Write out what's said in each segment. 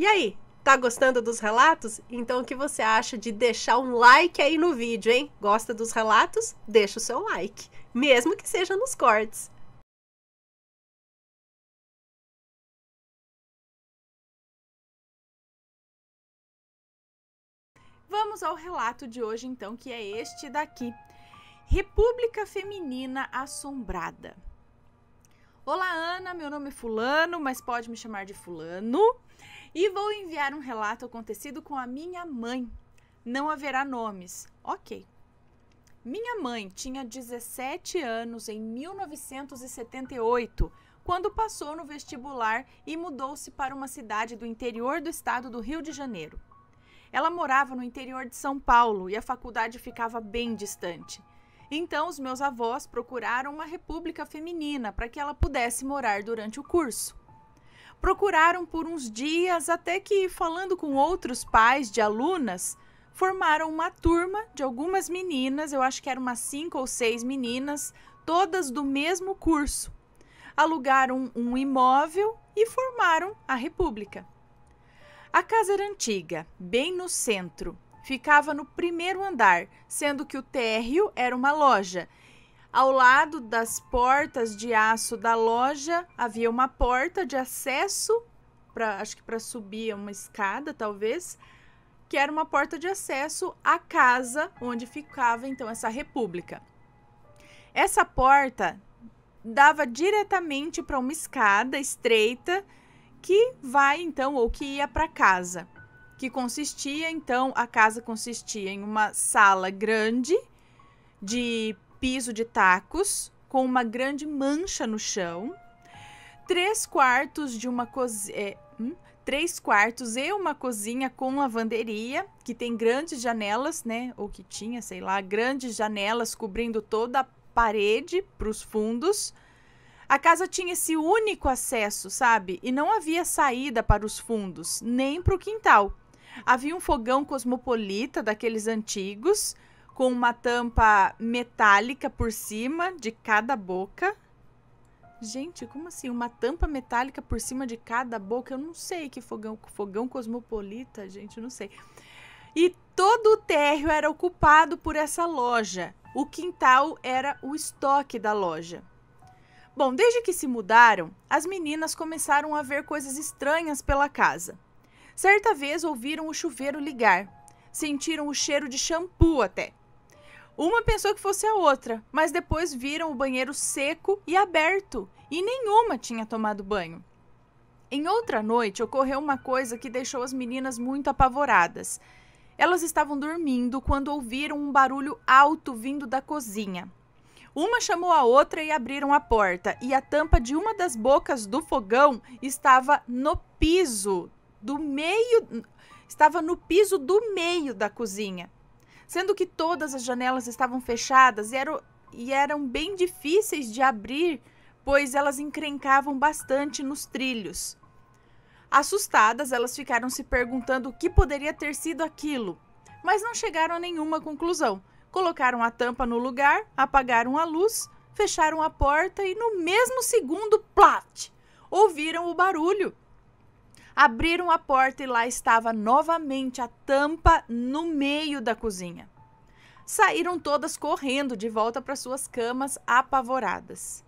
E aí, tá gostando dos relatos? Então o que você acha de deixar um like aí no vídeo, hein? Gosta dos relatos? Deixa o seu like, mesmo que seja nos cortes. Vamos ao relato de hoje, então, que é este daqui: República Feminina Assombrada. Olá, Ana. Meu nome é Fulano, mas pode me chamar de Fulano. E vou enviar um relato acontecido com a minha mãe. Não haverá nomes. Ok. Minha mãe tinha 17 anos em 1978, quando passou no vestibular e mudou-se para uma cidade do interior do estado do Rio de Janeiro. Ela morava no interior de São Paulo e a faculdade ficava bem distante. Então, os meus avós procuraram uma república feminina para que ela pudesse morar durante o curso procuraram por uns dias até que, falando com outros pais de alunas, formaram uma turma de algumas meninas, eu acho que eram umas cinco ou seis meninas, todas do mesmo curso. Alugaram um imóvel e formaram a República. A casa era antiga, bem no centro. Ficava no primeiro andar, sendo que o térreo era uma loja ao lado das portas de aço da loja havia uma porta de acesso para acho que para subir uma escada, talvez, que era uma porta de acesso à casa onde ficava então essa república. Essa porta dava diretamente para uma escada estreita que vai então ou que ia para casa, que consistia então a casa consistia em uma sala grande de piso de tacos com uma grande mancha no chão, três quartos de uma cozinha. É, hum? Três quartos e uma cozinha com lavanderia, que tem grandes janelas, né? Ou que tinha, sei lá, grandes janelas cobrindo toda a parede para os fundos. A casa tinha esse único acesso, sabe? E não havia saída para os fundos, nem para o quintal. Havia um fogão cosmopolita daqueles antigos, com uma tampa metálica por cima de cada boca. Gente, como assim? Uma tampa metálica por cima de cada boca? Eu não sei que fogão, fogão cosmopolita, gente, eu não sei. E todo o térreo era ocupado por essa loja. O quintal era o estoque da loja. Bom, desde que se mudaram, as meninas começaram a ver coisas estranhas pela casa. Certa vez ouviram o chuveiro ligar, sentiram o cheiro de shampoo até. Uma pensou que fosse a outra, mas depois viram o banheiro seco e aberto e nenhuma tinha tomado banho. Em outra noite ocorreu uma coisa que deixou as meninas muito apavoradas. Elas estavam dormindo quando ouviram um barulho alto vindo da cozinha. Uma chamou a outra e abriram a porta, e a tampa de uma das bocas do fogão estava no piso do meio estava no piso do meio da cozinha sendo que todas as janelas estavam fechadas e eram, e eram bem difíceis de abrir, pois elas encrencavam bastante nos trilhos. Assustadas, elas ficaram se perguntando o que poderia ter sido aquilo, mas não chegaram a nenhuma conclusão. Colocaram a tampa no lugar, apagaram a luz, fecharam a porta e no mesmo segundo, plat! Ouviram o barulho. Abriram a porta e lá estava novamente a tampa no meio da cozinha. Saíram todas correndo de volta para suas camas, apavoradas.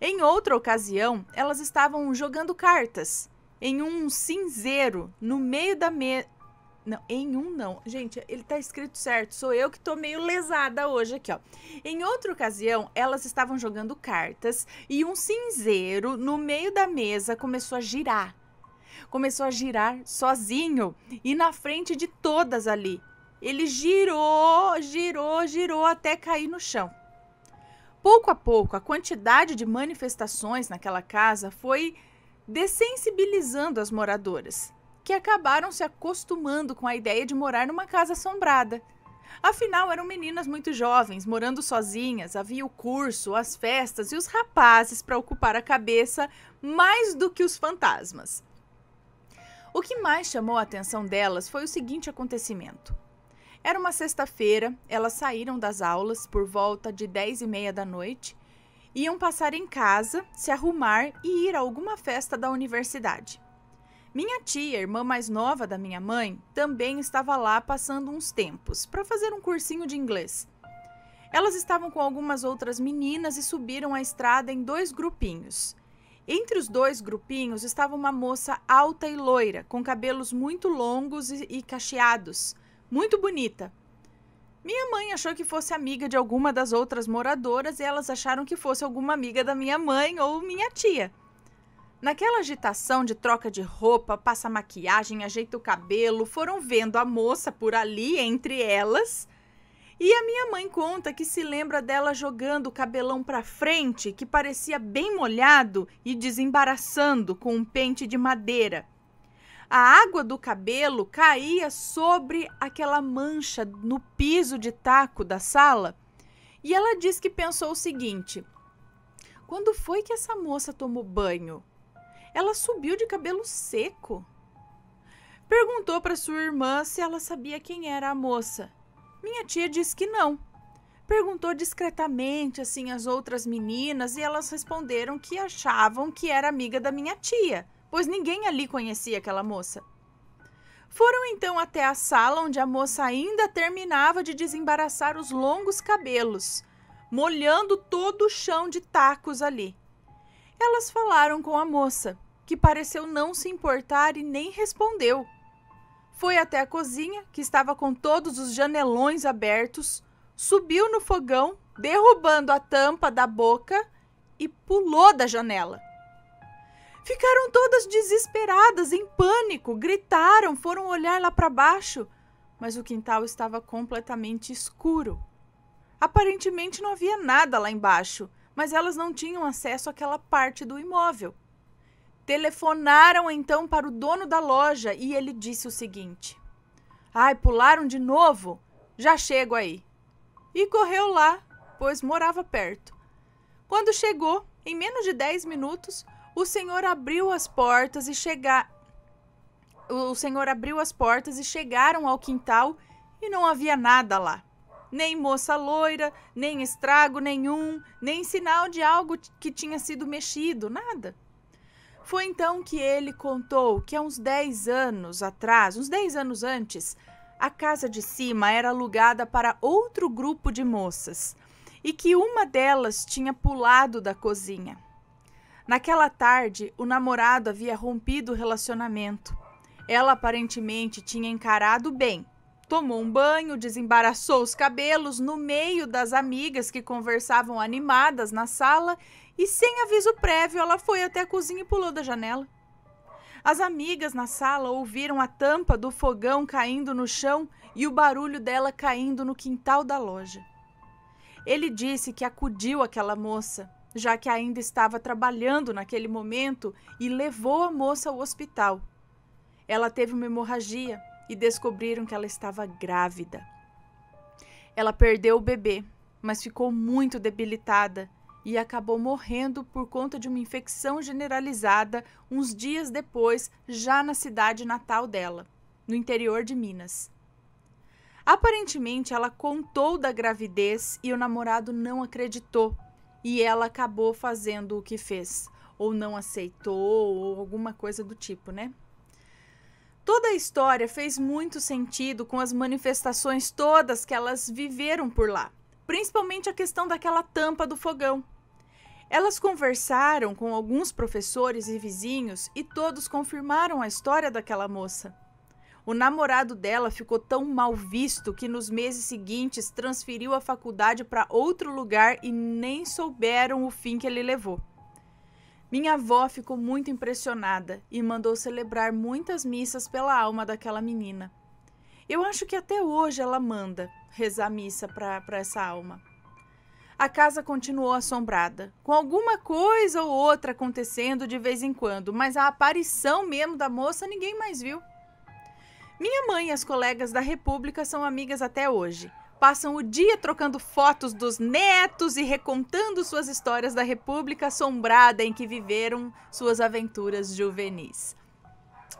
Em outra ocasião, elas estavam jogando cartas em um cinzeiro no meio da mesa. Não, em um não. Gente, ele tá escrito certo. Sou eu que tô meio lesada hoje aqui, ó. Em outra ocasião, elas estavam jogando cartas e um cinzeiro no meio da mesa começou a girar começou a girar sozinho e na frente de todas ali. Ele girou, girou, girou até cair no chão. Pouco a pouco, a quantidade de manifestações naquela casa foi dessensibilizando as moradoras, que acabaram se acostumando com a ideia de morar numa casa assombrada. Afinal, eram meninas muito jovens, morando sozinhas, havia o curso, as festas e os rapazes para ocupar a cabeça mais do que os fantasmas. O que mais chamou a atenção delas foi o seguinte acontecimento. Era uma sexta-feira, elas saíram das aulas por volta de 10 e meia da noite, iam passar em casa, se arrumar e ir a alguma festa da universidade. Minha tia, irmã mais nova da minha mãe, também estava lá passando uns tempos para fazer um cursinho de inglês. Elas estavam com algumas outras meninas e subiram a estrada em dois grupinhos. Entre os dois grupinhos estava uma moça alta e loira, com cabelos muito longos e, cacheados, muito bonita. Minha mãe achou que fosse amiga de alguma das outras moradoras e elas acharam que fosse alguma amiga da minha mãe ou minha tia. Naquela agitação de troca de roupa, passa maquiagem, ajeita o cabelo, foram vendo a moça por ali entre elas e a minha mãe conta que se lembra dela jogando o cabelão para frente, que parecia bem molhado, e desembaraçando com um pente de madeira. A água do cabelo caía sobre aquela mancha no piso de taco da sala. E ela diz que pensou o seguinte: quando foi que essa moça tomou banho? Ela subiu de cabelo seco. Perguntou para sua irmã se ela sabia quem era a moça. Minha tia disse que não. Perguntou discretamente assim as outras meninas e elas responderam que achavam que era amiga da minha tia, pois ninguém ali conhecia aquela moça. Foram então até a sala onde a moça ainda terminava de desembaraçar os longos cabelos, molhando todo o chão de tacos ali. Elas falaram com a moça, que pareceu não se importar e nem respondeu. Foi até a cozinha, que estava com todos os janelões abertos, subiu no fogão, derrubando a tampa da boca e pulou da janela. Ficaram todas desesperadas, em pânico, gritaram, foram olhar lá para baixo, mas o quintal estava completamente escuro. Aparentemente não havia nada lá embaixo, mas elas não tinham acesso àquela parte do imóvel. Telefonaram então para o dono da loja e ele disse o seguinte: Ai, pularam de novo? Já chego aí. E correu lá, pois morava perto. Quando chegou, em menos de 10 minutos, o senhor abriu as portas e chegar o senhor abriu as portas e chegaram ao quintal e não havia nada lá. Nem moça loira, nem estrago nenhum, nem sinal de algo que tinha sido mexido, nada. Foi então que ele contou que há uns 10 anos atrás, uns 10 anos antes, a casa de cima era alugada para outro grupo de moças e que uma delas tinha pulado da cozinha. Naquela tarde, o namorado havia rompido o relacionamento. Ela aparentemente tinha encarado bem. Tomou um banho, desembaraçou os cabelos no meio das amigas que conversavam animadas na sala e, sem aviso prévio, ela foi até a cozinha e pulou da janela. As amigas na sala ouviram a tampa do fogão caindo no chão e o barulho dela caindo no quintal da loja. Ele disse que acudiu aquela moça, já que ainda estava trabalhando naquele momento, e levou a moça ao hospital. Ela teve uma hemorragia e descobriram que ela estava grávida. Ela perdeu o bebê, mas ficou muito debilitada e acabou morrendo por conta de uma infecção generalizada uns dias depois, já na cidade natal dela, no interior de Minas. Aparentemente, ela contou da gravidez e o namorado não acreditou, e ela acabou fazendo o que fez, ou não aceitou, ou alguma coisa do tipo, né? Toda a história fez muito sentido com as manifestações todas que elas viveram por lá, principalmente a questão daquela tampa do fogão. Elas conversaram com alguns professores e vizinhos e todos confirmaram a história daquela moça. O namorado dela ficou tão mal visto que nos meses seguintes transferiu a faculdade para outro lugar e nem souberam o fim que ele levou. Minha avó ficou muito impressionada e mandou celebrar muitas missas pela alma daquela menina. Eu acho que até hoje ela manda rezar missa para essa alma a casa continuou assombrada, com alguma coisa ou outra acontecendo de vez em quando, mas a aparição mesmo da moça ninguém mais viu. Minha mãe e as colegas da República são amigas até hoje. Passam o dia trocando fotos dos netos e recontando suas histórias da República assombrada em que viveram suas aventuras juvenis.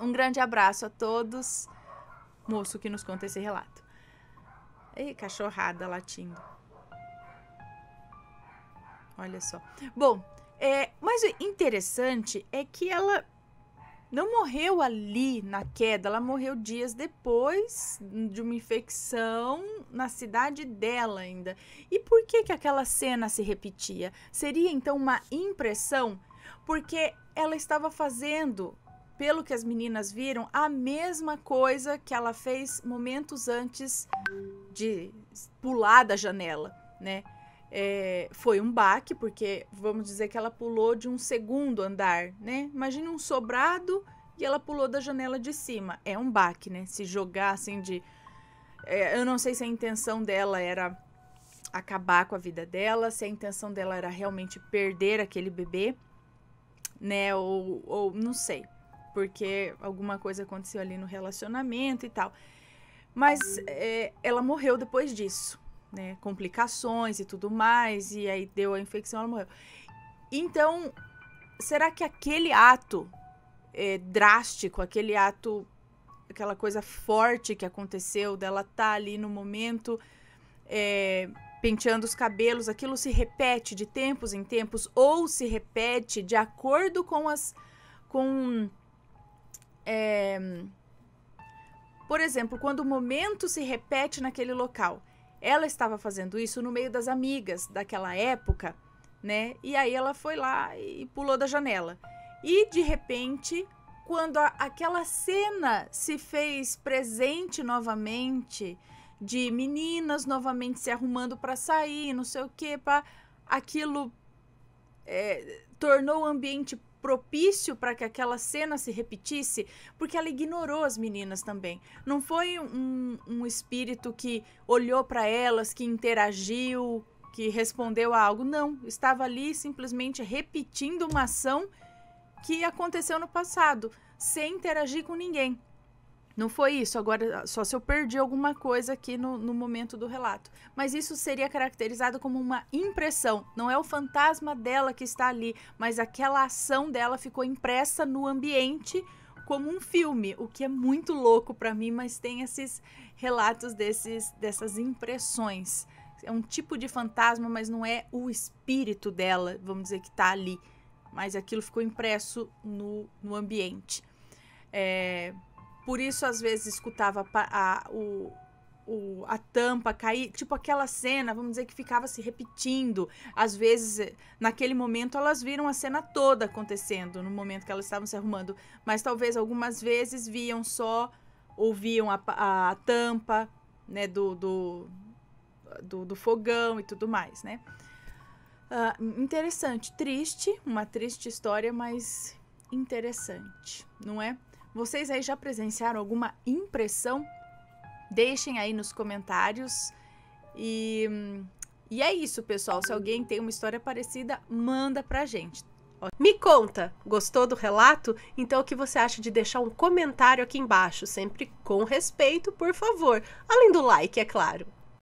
Um grande abraço a todos. Moço que nos conta esse relato. Ei, cachorrada latindo. Olha só. Bom, é, mas o interessante é que ela não morreu ali na queda, ela morreu dias depois de uma infecção na cidade dela ainda. E por que que aquela cena se repetia? Seria então uma impressão? Porque ela estava fazendo, pelo que as meninas viram, a mesma coisa que ela fez momentos antes de pular da janela, né? É, foi um baque, porque vamos dizer que ela pulou de um segundo andar, né? Imagina um sobrado e ela pulou da janela de cima. É um baque, né? Se jogar assim de. É, eu não sei se a intenção dela era acabar com a vida dela, se a intenção dela era realmente perder aquele bebê, né? Ou, ou não sei. Porque alguma coisa aconteceu ali no relacionamento e tal. Mas é, ela morreu depois disso né, complicações e tudo mais, e aí deu a infecção, ela morreu. Então, será que aquele ato é, drástico, aquele ato, aquela coisa forte que aconteceu, dela tá ali no momento é, penteando os cabelos, aquilo se repete de tempos em tempos ou se repete de acordo com as, com é, por exemplo, quando o momento se repete naquele local, ela estava fazendo isso no meio das amigas daquela época, né? E aí ela foi lá e pulou da janela. E de repente, quando a, aquela cena se fez presente novamente, de meninas novamente se arrumando para sair, não sei o que, para aquilo é, tornou o ambiente propício para que aquela cena se repetisse, porque ela ignorou as meninas também. Não foi um, um espírito que olhou para elas, que interagiu, que respondeu a algo. Não, estava ali simplesmente repetindo uma ação que aconteceu no passado, sem interagir com ninguém não foi isso, agora ah, só se eu perdi alguma coisa aqui no, no momento do relato. Mas isso seria caracterizado como uma impressão, não é o fantasma dela que está ali, mas aquela ação dela ficou impressa no ambiente como um filme, o que é muito louco para mim, mas tem esses relatos desses, dessas impressões. É um tipo de fantasma, mas não é o espírito dela, vamos dizer, que está ali. Mas aquilo ficou impresso no, no ambiente. É, por isso, às vezes, escutava a, a o, o, a tampa cair. Tipo, aquela cena, vamos dizer, que ficava se repetindo. Às vezes, naquele momento, elas viram a cena toda acontecendo, no momento que elas estavam se arrumando. Mas talvez algumas vezes viam só, ouviam a, a, a tampa, né, do, do, do, do fogão e tudo mais, né? Uh, interessante, triste, uma triste história, mas interessante, não é? Vocês aí já presenciaram alguma impressão? Deixem aí nos comentários. E, e é isso, pessoal. Se alguém tem uma história parecida, manda pra gente. Me conta, gostou do relato? Então o que você acha de deixar um comentário aqui embaixo, sempre com respeito, por favor. Além do like, é claro.